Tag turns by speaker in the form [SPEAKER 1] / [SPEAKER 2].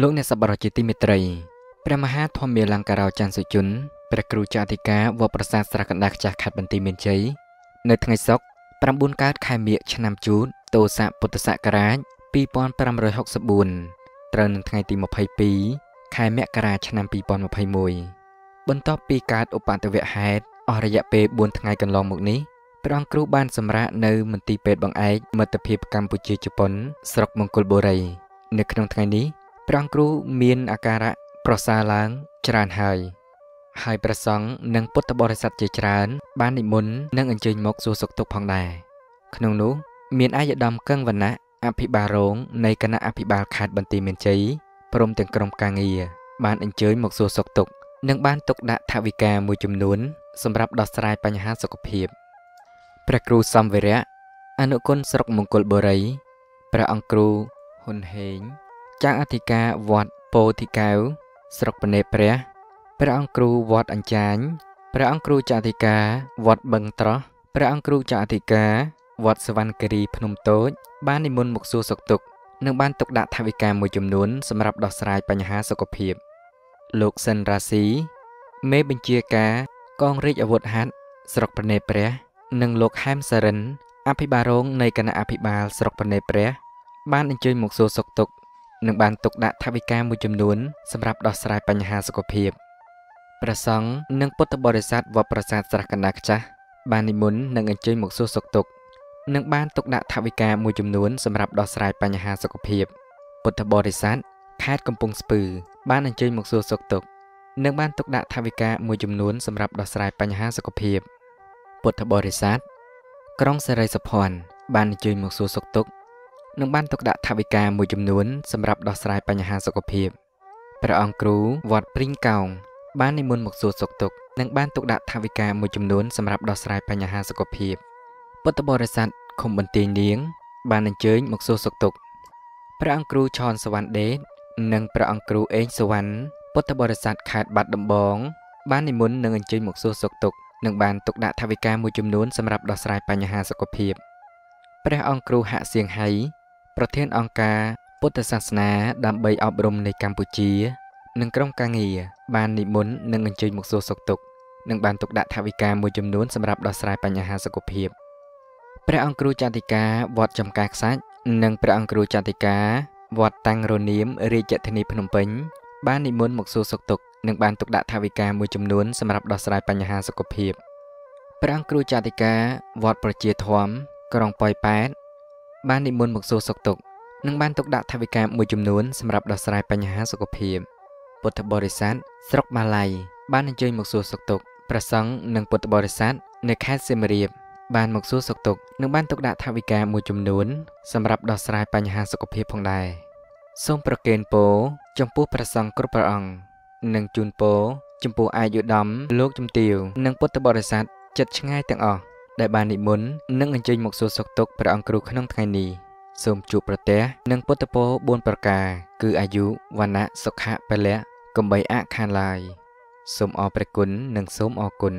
[SPEAKER 1] លោកអ្នកសប្បុរសជាទីមេត្រីព្រះមហាធម្មាលង្ការោច័ន្ទសុជុនព្រះគ្រូចៅអធិការវត្តប្រាសាទស្រះកណ្ដាលខ្ចាស់ខេត្តបន្ទាយមានជ័យនៅថ្ងៃសុក្រ9កើតខែមិញឆ្នាំជូតទោស័កពុទ្ធសករាជ2564ត្រូវនឹងថ្ងៃទី22ខែមករាឆ្នាំ2021បន្ទាប់ពីកើតឧបតវហេតុអស់រយៈពេល4ថ្ងៃកន្លងមកនេះព្រះអង្គគ្រូបានសម្រាកនៅមន្ទីរពេទ្យបង្អែកមិត្តភាពកម្ពុជាជប៉ុន ស្រុកមង្គលបុរី នៅក្នុងថ្ងៃនេះព្រះអង្គគ្រូមានអាការៈប្រសាឡើង ច្រើនហើយហើយព្រះសង្ឃនិងពុទ្ធបរិស័ទជាច្រើន បាននិមន្តនិងអញ្ជើញមកសួរសុខទុក្ខផងដែរក្នុងនោះ មានអាយដាមកឹងវណ្ណៈអភិបាលរងនៃគណៈអភិបាលខេត្តបន្ទាយមានជ័យព្រមទាំងក្រុមការងារបានអញ្ជើញមកសួរសុខទុក្ខនិងបានទុកដាក់ថវិកាមួយចំនួនសម្រាប់ដោះស្រាយបញ្ហាសុខភាពព្រះគ្រូសំវរៈអនុគុណស្រុកមង្គលបុរីព្រះអង្គគ្រូហ៊ុនហេងចៅអធិការវត្តពោធិកែវស្រុកពនេព្រះព្រះអង្គគ្រូវត្តអញ្ចាញព្រះអង្គគ្រូចៅអធិការវត្តបឹងត្រោះព្រះអង្គគ្រូចៅអធិការវត្តសវណ្ណគិរីភ្នំតូចបាននិមន្តមកសួរសុខទុក្ខនិងបានទុកដាក់ថវិកាមួយចំនួនសម្រាប់ដោះស្រាយបញ្ហាសុខភាពលោកសិនរាស៊ីមេបញ្ជាការកងរាជអាវុធហត្ថស្រុកប្រណេព្រះ និងលោកហែមសារិនអភិបាលរងនៃគណៈអភិបាលស្រុកប្រណេព្រះ បានអញ្ជើញមកសួរសុខទុក្ខនឹងបានទុកដាក់ថវិកាមួយចំនួនសម្រាប់ដោះស្រាយបញ្ហាសុខភាពព្រះសង្ឃនិងពុទ្ធបរិស័ទវត្តប្រាសាទស្រះកណ្ដាលខ្ចាស់បាននិមន្តនិងអញ្ជើញមកសួរសុខទុក្ខនិងបានទុកដាក់ថវិកាមួយចំនួនសម្រាប់ដោះស្រាយបញ្ហាសុខភាពពុទ្ធបរិស័ទខេត្តកំពង់ស្ពឺបានអញ្ជើញមកសួរសុខទុក្ខនិងបានទុកដាក់ថវិកាមួយចំនួនសម្រាប់ដោះស្រាយបញ្ហាសុខភាព ពុទ្ធបរិស័ទក្រុងសេរីសុភ័ណ្ឌបានអញ្ជើញមកសួរសុខទុក្ខនឹងបានទុកដាក់ថវិកាមួយចំនួនសម្រាប់ដោះស្រាយបញ្ហាសុខភាពព្រះអង្គគ្រូវត្តព្រីងកោងបាននិមន្តមកសួរសុខទុក្ខនិងបានទុកដាក់ថវិកាមួយចំនួនសម្រាប់ដោះស្រាយបញ្ហាសុខភាពពុទ្ធបរិស័ទខុំបន្ទាយនាង បានអញ្ជើញមកសួរសុខទុក្ខព្រះអង្គគ្រូឆនសវណ្ណដេតនិងព្រះអង្គគ្រូអេងសវណ្ណពុទ្ធបរិស័ទខេត្តបាត់ដំបង បាននិមន្តនិងអញ្ជើញមកសួរសុខទុក្ខនិងបានទុកដាក់ថវិកាមួយចំនួនសម្រាប់ដោះស្រាយបញ្ហាសុខភាពព្រះអង្គគ្រូហាក់សៀងហៃប្រធានអង្គការពុទ្ធសាសនាដើម្បីអប់រំនៃកម្ពុជានិងក្រុមការងារបាននិមន្តនិងអញ្ជើញមកសួរសុខទុក្ខនិងបានទុកដាក់ថវិកាមួយចំនួនសម្រាប់ដោះស្រាយបញ្ហាសុខភាពព្រះអង្គគ្រូចន្ទិកាវត្តចំការខ្សាច់និងព្រះអង្គគ្រូចន្ទិកាវត្តតាំងរនាមរាជធានីភ្នំពេញ បាននិមន្តមកសួរសុខទុក្ខនិងបានទុកដាក់ថវិកាមួយចំនួនសម្រាប់ដោះស្រាយបញ្ហាសុខភាពព្រះអង្គគ្រូចន្ទិកាវត្តប្រជាធម៌ក្រុងប៉ោយប៉ែតបាននិមន្តមកសួរសុខទុក្ខនិងបានទុកដាក់ថវិកាមួយចំនួនសម្រាប់ដោះស្រាយបញ្ហាសុខភាពពុទ្ធបរិស័ទស្រុកម៉ាឡៃបានអញ្ជើញមកសួរសុខទុក្ខព្រះសង្ឃនិងពុទ្ធបរិស័ទនៅខេត្តសៀមរាបបានមកសួរសុខទុក្ខនិងបានទុកដាក់ថវិកាមួយចំនួនសម្រាប់ដោះស្រាយបញ្ហាសុខភាពផងដែរសូមប្រកេនពរចំពោះព្រះសង្ឃគ្រប់ព្រះអង្គនិងជូនពរចំពោះអាយុធម្មលោកជំទាវនិងពុទ្ធបរិស័ទចិត្តឆ្ងាយទាំងអស់ដែលបាននិមន្តនិងអញ្ជើញមកសួរសុខទុក្ខព្រះអង្គគ្រូក្នុងថ្ងៃនេះសូមជួបប្រទះនិងពុទ្ធពរ4ប្រការ គឺអាយុវណ្ណៈសុខៈពលៈកំបីអខានឡាយសូមអរព្រះគុណនិងសូមអរគុណ